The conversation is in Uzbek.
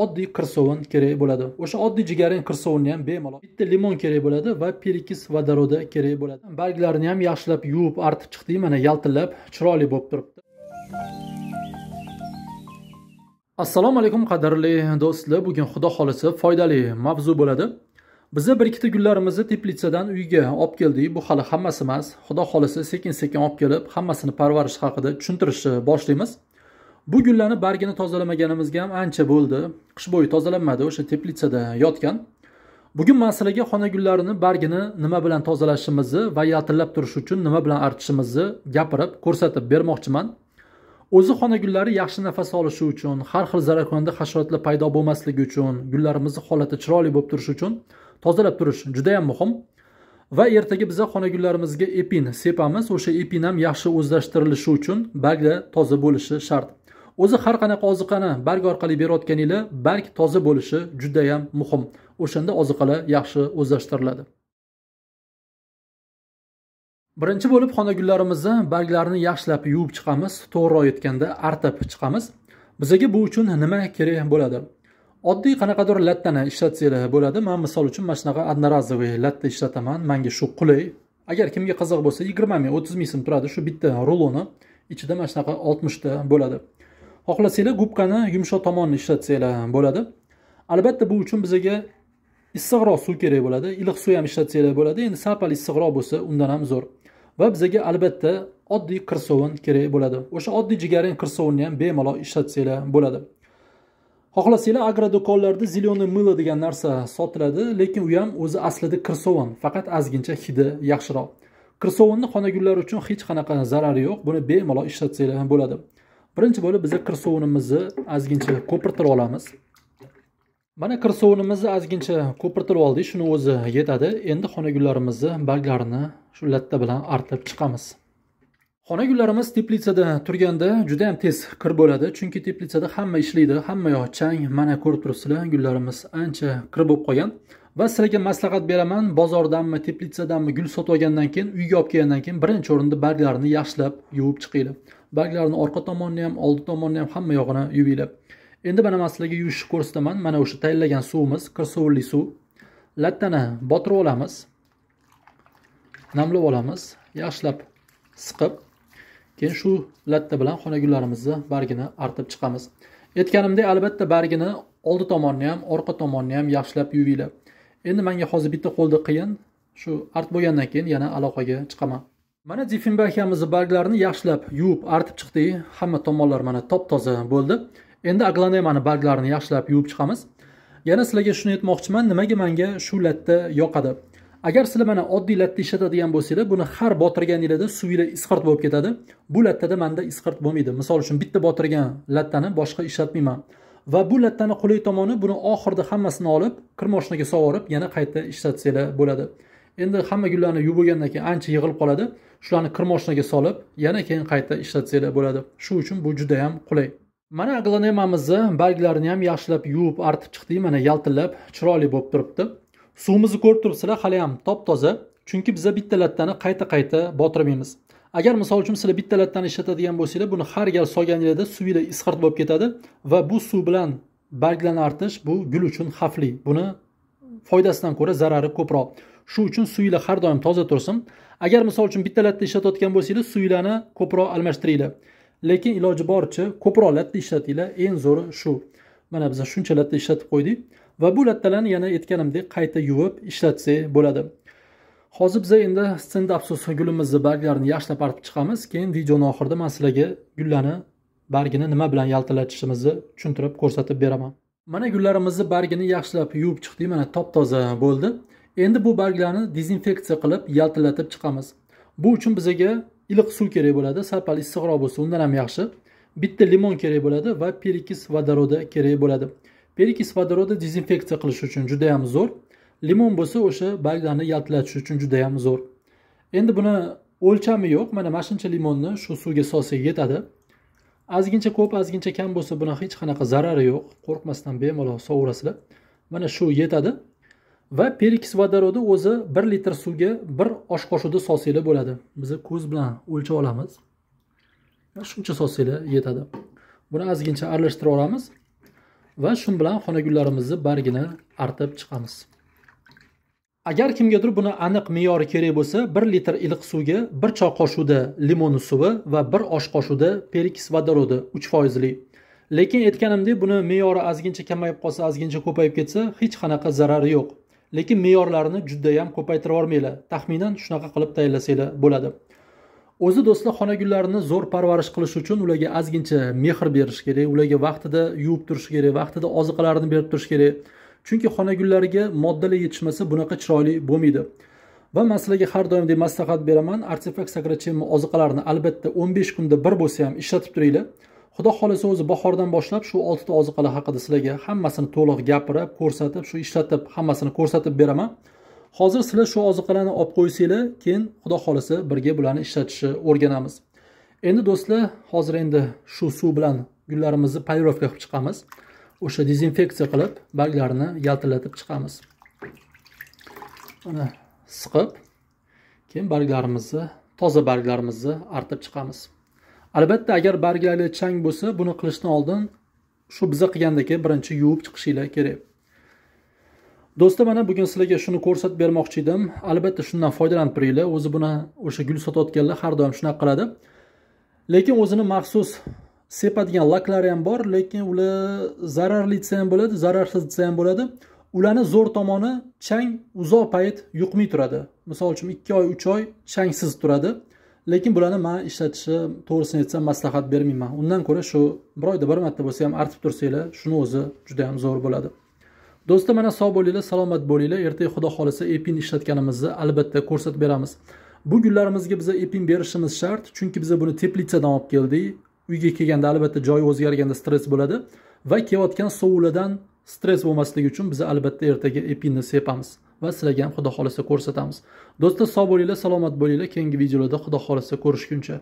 oddiy sovun kerak bo'ladi o'sha oddiy jigarrang sovunni ham bemalol bitta limon kerak bo'ladi va perekis vodoroda kerak bo'ladi barglarini ham yaxshilab yuvib artib chiqdik mana yaltillab chiroyli bo'lib turibdi assalomu alaykum qadrli do'stlar bugun xudo xohlasa foydali mavzu bo'ladi biza bir ikkita gullarimizni teplitsadan uyga olib keldik bu hali hammasi emas xudo xohlasa sekin sekin olib kelib hammasini parvarish haqida tushuntirishni boshlaymiz bu gullarni bargini tozalamaganimizga ham ancha bo'ldi qish bo'yi tozalanmadi o'sha teplitsada yotgan bugun men sizlarga xona gullarini bargini nima bilan tozalashimizni va yaltillab turishi uchun nima bilan artishimizni gapirib ko'rsatib bermoqchiman o'zi xona gullari yaxshi nafas olishi uchun har xil zararkunanda hasharotlar paydo bo'lmasligi uchun gullarimizni holati chiroyli bo'lib turishi uchun tozalab turish judayam muhim va ertaga biza xona gullarimizga epin sepamiz o'sha epin ham yaxshi o'zlashtirilishi uchun bagda toza bo'lishi shart o'zi har qanaqa oziqani barg orqali berayotganinglar barg toza bo'lishi judayam muhim o'shanda oziqalar yaxshi o'zlashtiriladi birinchi bo'lib xonagullarimizni barglarini yaxshilab yuvib chiqamiz to'g'riroq aytganda artib chiqamiz bizaga bu uchun nima kerak bo'ladi oddiy qanaqadir lattani ishlatsanglar bo'ladi man misol uchun mana shunaqa одноразовый latta ishlataman manga shu qulay agar kimga qiziq bo'lsa yigirma ming o'ttiz ming so'm turadi shu bitta ruloni ichida mana shunaqa oltmishta bo'ladi xohlasanglar gubkani yumshoq tomonini ishlatsanglar bo'ladi albatta bu uchun bizaga issiqroq suv kerak bo'ladi iliq suv ham ishlatsanglar bo'ladi endi sal issiqroq bo'lsa undan ham zo'r va bizaga albatta oddiy qirsovun kerak bo'ladi o'sha oddiy jigarang qirsovunni ham bemalol ishlatsanglar bo'ladi xohlasanglar do'konlarda зеленый мыло degan narsa sotiladi lekin u ham o'zi aslida qirsovun faqat ozgincha hidi yaxshiroq qirsovunni xonagullari uchun hech qanaqa zarari yo'q buni bemalol ishlatsanglar bo'ladi birinchi bo'lib biza kir suvunimizni ozgincha ko'pirtirib olamiz mana kir suvunimizni ozgincha ko'pirtirib oldik shuni o'zi yetadi endi xonagullarimizni barglarini shu latta bilan artib chiqamiz xonagullarimiz teplitsada turganda juda yam tez kir bo'ladi chunki teplitsada hamma ishlaydi hamma yoq chang mana ko'rib turibsizlar gullarimiz ancha kir bo'lib qolgan va sizlarga maslahat beraman bozordanmi teplitsadanmi gul sotib olgandan keyin uyga olib kelgandan keyin birinchi o'rinda barglarini yaxshilab yuvib chiqinglar barglarini orqa tomonini ham oldi tomonini ham hamma yog'ini yuvinglar endi mana man sizlarga yuvishni ko'rsataman mana o'sha tayyorlagan suvimiz sovunli suv lattani botirib olamiz namlab olamiz yaxshilab siqib keyin shu latta bilan xonagullarimizni bargini artib chiqamiz aytganimdek albatta bargini oldi tomonini ham orqa tomonini ham yaxshilab yuvinglar endi manga hozir bitta qo'lda qiyin shu art bo'lgandan keyin yana aloqaga chiqaman mana difinba barglarini yaxshilab yuvib artib chiqdik hamma tomonlar mana top toza bo'ldi endi aglonemani barglarini yaxshilab yuvib chiqamiz yana sizlarga shuni aytmoqchiman nimaga manga shu latta yoqadi agar sizlar mana oddiy latta ishlatadigan bo'lsanglar buni har botirganinglarda suvinglar isqirt bo'lib ketadi bu lattada manda isqirt bo'lmaydi misol uchun bitta botirgan lattani boshqa ishlatmayman va bu lattani qulay tomoni buni oxirida hammasini olib kir moshinaga sovorib, yana qayta ishlatsanglar bo'ladi endi hamma gullarni yuvib bo'lgandan keyin ancha yig'ilib qoladi shularni kir moshinaga solib yana keyin qayta ishlatsanglar bo'ladi shu uchun bu juda yam qulay mana aglonemamizni barglarini ham yaxshilab yuvib artib chiqdik mana yaltillab chiroyli bo'lib turibdi suvimizni ko'rib turibsizlar hali ham top toza chunki biza bitta lattani qayta qayta botirmaymiz agar misol uchun sizlar bitta lattani ishlatadigan bo'lsanglar buni har gal solganinglarda suvinglar isqirt bo'lib ketadi va bu suv bilan barglarni artish bu gul uchun xavfli buni foydasidan ko'ra zarari ko'proq shu uchun suyla har doim toza tursin agar misol uchun bitta latta ishlatayotgan bo'lsangiz suylani ko'proq almashtiringlar lekin iloji boricha ko'proq latta ishlatinglar eng zo'ri shu mana biz shuncha latta ishlatib qo'ydik va bu lattalarni yana aytganimdek qayta yuvib ishlatsak bo'ladi hozir biz endi sind afsus gulimizni barglarini yaxshilab artib chiqamiz keyin videoni oxirida man sizlarga gullarni bargini nima bilan yaltilatishimizni tushuntirib ko'rsatib beraman mana gullarimizni bargini yaxshilab yuvib chiqdik mana top toza bo'ldi endi bu barglarni dezinfeksiya qilib yaltillatib chiqamiz bu uchun bizaga iliq suv kerak bo'ladi sal issiqroq bo'lsa undan ham yaxshi bitta limon kerak bo'ladi va perikis vodoroda kerak bo'ladi perikis vodoroda dezinfeksiya qilish uchun juda yam zo'r limon bo'lsa o'sha barglarni yaltilatish uchun juda yam zo'r endi buni o'lchami yo'q mana mana shuncha limonni shu suvga solsak yetadi ozgincha ko'p ozgincha kam bo'lsa buni hech qanaqa zarari yo'q qo'rqmasdan bemalol sovurasizlar mana shu yetadi va perikis vodorodi o'zi bir litr suvga bir osh qoshida solsanglar bo'ladi biza ko'z bilan o'lchab olamiz shuncha solsanglar yetadi buni ozgincha aralashtirib olamiz va shu bilan xonagullarimizni bargini artib chiqamiz agar kimgadir buni aniq me'yori kerak bo'lsa 1 litr iliq suvga 1 choy qoshiqda limon suvi va 1 osh qoshiqda perikis vodorodi 3 foizli lekin aytganimdek buni me'yori ozgincha kamayib qolsa ozgincha ko'payib ketsa hech qanaqa zarari yo'q lekin juda judayam ko'paytirib yubormanglar taxminan shunaqa qilib tayyorlasanglar bo'ladi o'zi do'stlar xonagullarini zo'r parvarish qilish uchun ularga ozgincha mehr berish kerak ularga vaqtida yuvib turish kerak vaqtida oziqalarini berib turish kerak chunki xonagullariga moddalar yetishmasa bunaqa chiroyli bo'lmaydi va man sizlarga har doimdek maslahat beraman artefakt сокращение oziqalarini albatta 15 kunda bir bo'lsa ham ishlatib turinglar xudo xohlasa o'zi bahordan boshlab shu oltita oziqalar haqida sizlarga hammasini to'liq gapirib ko'rsatib shu ishlatib hammasini ko'rsatib beraman hozir sizlar shu oziqalarni olib qo'ysanglar keyin xudo xohlasa birga bularni ishlatishni o'rganamiz endi do'stlar hozir endi shu suv bilan gullarimizni polirovka qilib chiqamiz o'sha dezinfeksiya qilib barglarini yaltillatib chiqamiz mana siqib keyin barglarimizni toza barglarimizni artib chiqamiz albatta agar barglarda chang bo'lsa buni qilishdan oldin shu biza qilgandagi birinchi yuvib chiqishinglar kerak do'stlar mana bugun sizlarga shuni ko'rsatib bermoqchi edim albatta shundan foydalanib turinglar o'zi buni o'sha gul sotayotganlar har doim shunaqa qiladi lekin o'zini maxsus sepadigan laklari ham bor lekin ular zararli desa ham bo'ladi zararsiz desa ham bo'ladi ularni zo'r tomoni chang uzoq payt yuqmay turadi misol uchun ikki oy uch oy changsiz turadi lekin bularni man ishlatishni to'g'risini aytsam maslahat bermayman undan ko'ra shu bir oyda bir marta bo'lsa ham artib tursanglar shuni o'zi juda yam zo'r bo'ladi do'stlar mana sog' bo'linglar salomat bo'linglar ertaga xudo xohlasa epin ishlatganimizni albatta ko'rsatib beramiz bu gullarimizga biza epin berishimiz shart chunki biza buni teplitsadan olib keldik uyga kelganda albatta joyi o'zgarganda stress bo'ladi va kelayotgan sovuladan stress bo'lmasligi uchun biz albatta ertaga epinni sepamiz va sizlarga ham xudo xohlasa ko'rsatamiz do'stlar sog' bo'linglar salomat bo'linglar keyingi videolarda xudo xohlasa ko'rishguncha